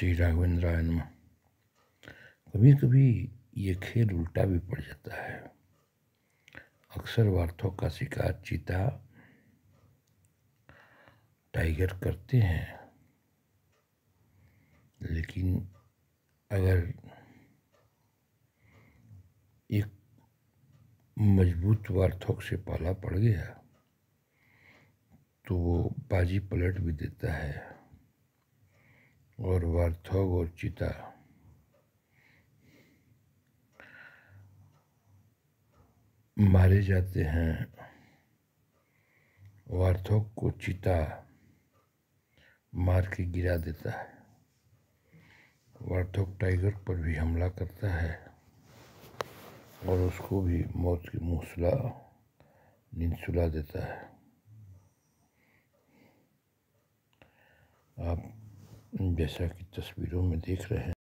श्री राघवेंद्राय नम कभी कभी ये खेल उल्टा भी पड़ जाता है अक्सर वार्थों का शिकार चीता टाइगर करते हैं लेकिन अगर एक मजबूत वार्थोक से पाला पड़ गया तो वो बाजी पलट भी देता है और वार्थोग और चिता मारे जाते हैं वार्थोग को चिता मार के गिरा देता है वार्थोग टाइगर पर भी हमला करता है और उसको भी मौत की मुहसला नींद सुला देता है आप जैसा कि तस्वीरों में देख रहे हैं।